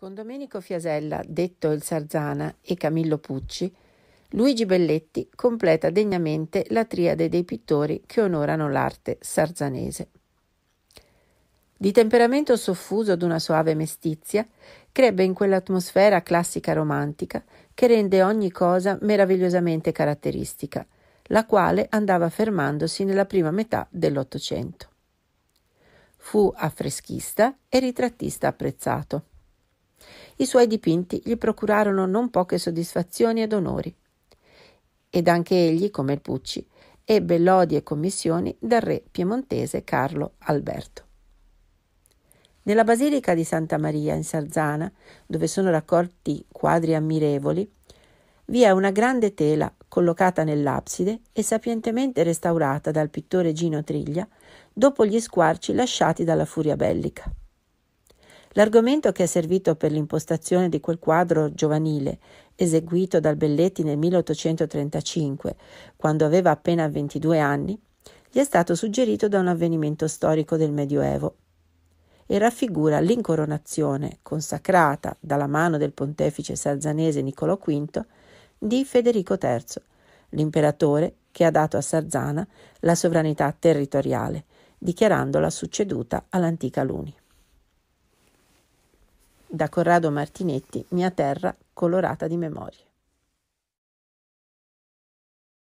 Con Domenico Fiasella, detto il Sarzana, e Camillo Pucci, Luigi Belletti completa degnamente la triade dei pittori che onorano l'arte sarzanese. Di temperamento soffuso d'una suave mestizia, crebbe in quell'atmosfera classica romantica che rende ogni cosa meravigliosamente caratteristica, la quale andava fermandosi nella prima metà dell'Ottocento. Fu affreschista e ritrattista apprezzato. I suoi dipinti gli procurarono non poche soddisfazioni ed onori. Ed anche egli, come il Pucci, ebbe lodi e commissioni dal re piemontese Carlo Alberto. Nella basilica di Santa Maria in Sarzana, dove sono raccolti quadri ammirevoli, vi è una grande tela collocata nell'abside e sapientemente restaurata dal pittore Gino Triglia dopo gli squarci lasciati dalla furia bellica. L'argomento che è servito per l'impostazione di quel quadro giovanile, eseguito dal Belletti nel 1835, quando aveva appena 22 anni, gli è stato suggerito da un avvenimento storico del Medioevo e raffigura l'incoronazione, consacrata dalla mano del pontefice sarzanese Niccolò V, di Federico III, l'imperatore che ha dato a Sarzana la sovranità territoriale, dichiarandola succeduta all'antica Luni. Da Corrado Martinetti, Mia terra colorata di memorie.